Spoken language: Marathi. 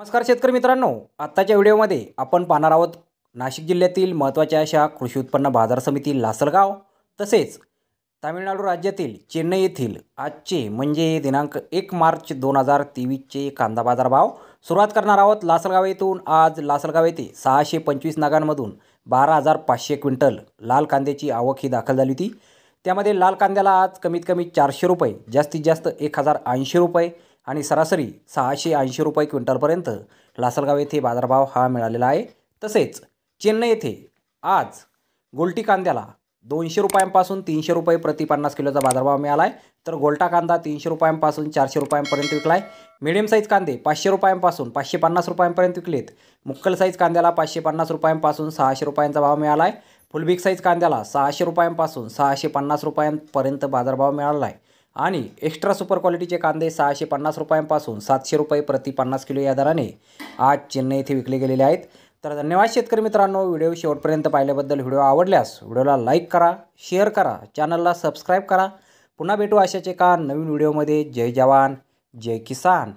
नमस्कार शेतकरी मित्रांनो आत्ताच्या व्हिडिओमध्ये आपण पाहणार आहोत नाशिक जिल्ह्यातील महत्त्वाच्या अशा कृषी उत्पन्न बाजार समिती लासलगाव तसेच तामिळनाडू राज्यातील चेन्नई येथील आजचे म्हणजे दिनांक एक मार्च दोन हजार तेवीसचे कांदा बाजार भाव सुरुवात करणार आहोत लासलगाव येथून आज लासलगाव येथे सहाशे पंचवीस नागांमधून बारा हजार पाचशे क्विंटल लाल कांद्याची आवक ही दाखल झाली होती त्यामध्ये लाल कांद्याला आज कमीत कमी चारशे रुपये जास्तीत जास्त एक हजार ऐंशी रुपये आणि सरासरी सहाशे ऐंशी रुपये क्विंटलपर्यंत लासलगाव येथे बाजारभाव हा मिळालेला आहे तसेच चेन्नई येथे आज गोलटी कांद्याला दोनशे रुपयांपासून तीनशे रुपये प्रति पन्नास किलोचा बाजारभाव मिळाला आहे तर गोलटा कांदा तीनशे रुपयांपासून चारशे रुपयांपर्यंत विकला आहे मिडियम साईज कांदे पाचशे रुपयांपासून पाचशे पन्नास रुपयांपर्यंत विकलेत मुक्कल साईज कांद्याला पाचशे पन्नास रुपयांपासून सहाशे रुपयांचा भाव मिळाला आहे फुलबीक साईज कांद्याला सहाशे रुपयांपासून सहाशे पन्नास रुपयांपर्यंत बाजारभाव मिळाला आहे आणि एक्स्ट्रा सुपर क्वालिटीचे कांदे सहाशे पन्नास रुपयांपासून सातशे रुपये प्रति पन्नास किलो या दराने आज चेन्नई येथे विकले गेलेले आहेत तर धन्यवाद शेतकरी मित्रांनो व्हिडिओ शेवटपर्यंत पाहिल्याबद्दल व्हिडिओ आवडल्यास व्हिडिओला लाईक करा शेअर करा चॅनलला सबस्क्राईब करा पुन्हा भेटू अशाच एका नवीन व्हिडिओमध्ये जय जवान जय किसान